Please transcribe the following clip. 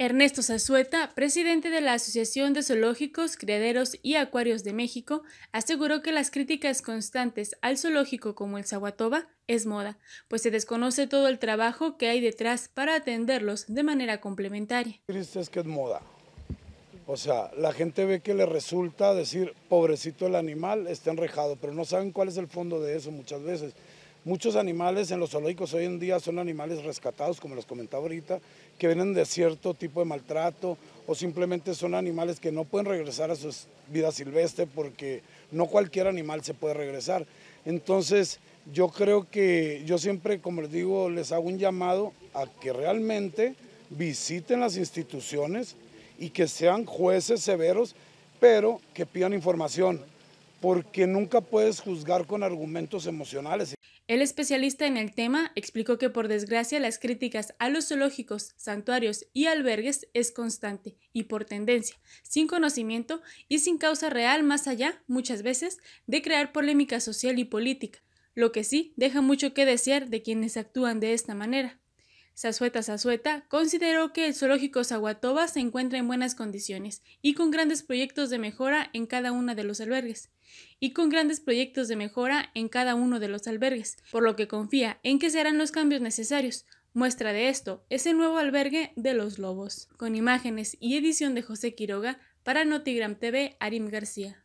Ernesto Zazueta, presidente de la Asociación de Zoológicos, Criaderos y Acuarios de México, aseguró que las críticas constantes al zoológico como el Zaguatoba es moda, pues se desconoce todo el trabajo que hay detrás para atenderlos de manera complementaria. Triste es que es moda. O sea, la gente ve que le resulta decir, pobrecito el animal, está enrejado, pero no saben cuál es el fondo de eso muchas veces. Muchos animales en los zoológicos hoy en día son animales rescatados, como les comentaba ahorita, que vienen de cierto tipo de maltrato o simplemente son animales que no pueden regresar a su vida silvestre porque no cualquier animal se puede regresar. Entonces, yo creo que yo siempre, como les digo, les hago un llamado a que realmente visiten las instituciones y que sean jueces severos, pero que pidan información porque nunca puedes juzgar con argumentos emocionales. El especialista en el tema explicó que por desgracia las críticas a los zoológicos, santuarios y albergues es constante y por tendencia, sin conocimiento y sin causa real más allá, muchas veces, de crear polémica social y política, lo que sí deja mucho que desear de quienes actúan de esta manera. Sazueta Sazueta consideró que el zoológico Zaguatoba se encuentra en buenas condiciones y con grandes proyectos de mejora en cada uno de los albergues, y con grandes proyectos de mejora en cada uno de los albergues, por lo que confía en que se harán los cambios necesarios. Muestra de esto ese nuevo albergue de los lobos, con imágenes y edición de José Quiroga para Notigram TV, Arim García.